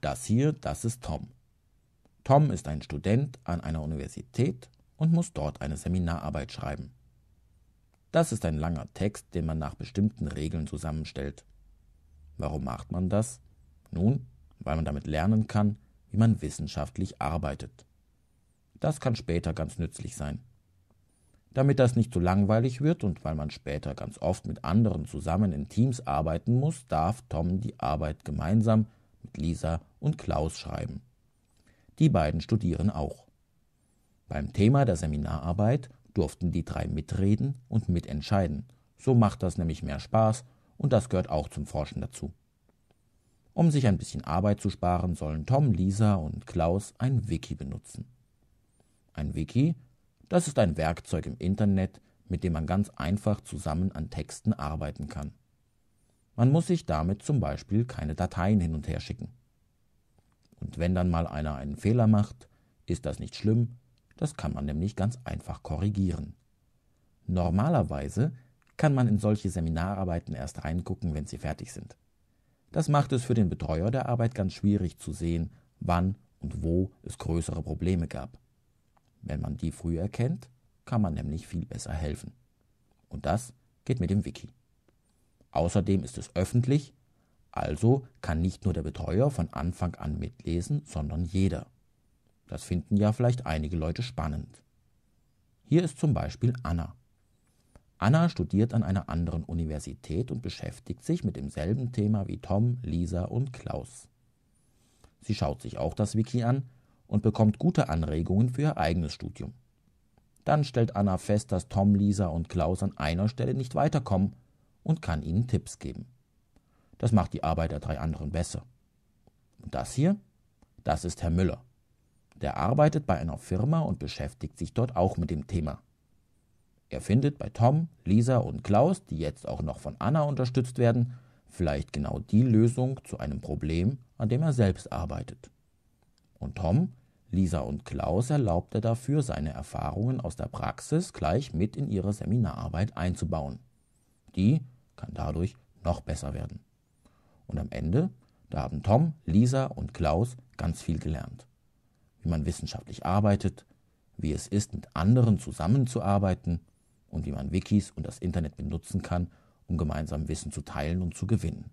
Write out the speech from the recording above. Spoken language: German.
Das hier, das ist Tom. Tom ist ein Student an einer Universität und muss dort eine Seminararbeit schreiben. Das ist ein langer Text, den man nach bestimmten Regeln zusammenstellt. Warum macht man das? Nun, weil man damit lernen kann, wie man wissenschaftlich arbeitet. Das kann später ganz nützlich sein. Damit das nicht zu langweilig wird und weil man später ganz oft mit anderen zusammen in Teams arbeiten muss, darf Tom die Arbeit gemeinsam mit Lisa und Klaus schreiben. Die beiden studieren auch. Beim Thema der Seminararbeit durften die drei mitreden und mitentscheiden. So macht das nämlich mehr Spaß und das gehört auch zum Forschen dazu. Um sich ein bisschen Arbeit zu sparen, sollen Tom, Lisa und Klaus ein Wiki benutzen. Ein Wiki, das ist ein Werkzeug im Internet, mit dem man ganz einfach zusammen an Texten arbeiten kann. Man muss sich damit zum Beispiel keine Dateien hin und her schicken. Und wenn dann mal einer einen Fehler macht, ist das nicht schlimm, das kann man nämlich ganz einfach korrigieren. Normalerweise kann man in solche Seminararbeiten erst reingucken, wenn sie fertig sind. Das macht es für den Betreuer der Arbeit ganz schwierig zu sehen, wann und wo es größere Probleme gab. Wenn man die früh erkennt, kann man nämlich viel besser helfen. Und das geht mit dem Wiki. Außerdem ist es öffentlich also kann nicht nur der Betreuer von Anfang an mitlesen, sondern jeder. Das finden ja vielleicht einige Leute spannend. Hier ist zum Beispiel Anna. Anna studiert an einer anderen Universität und beschäftigt sich mit demselben Thema wie Tom, Lisa und Klaus. Sie schaut sich auch das Wiki an und bekommt gute Anregungen für ihr eigenes Studium. Dann stellt Anna fest, dass Tom, Lisa und Klaus an einer Stelle nicht weiterkommen und kann ihnen Tipps geben. Das macht die Arbeit der drei anderen besser. Und das hier? Das ist Herr Müller. Der arbeitet bei einer Firma und beschäftigt sich dort auch mit dem Thema. Er findet bei Tom, Lisa und Klaus, die jetzt auch noch von Anna unterstützt werden, vielleicht genau die Lösung zu einem Problem, an dem er selbst arbeitet. Und Tom, Lisa und Klaus erlaubt er dafür, seine Erfahrungen aus der Praxis gleich mit in ihre Seminararbeit einzubauen. Die kann dadurch noch besser werden. Und am Ende, da haben Tom, Lisa und Klaus ganz viel gelernt. Wie man wissenschaftlich arbeitet, wie es ist, mit anderen zusammenzuarbeiten und wie man Wikis und das Internet benutzen kann, um gemeinsam Wissen zu teilen und zu gewinnen.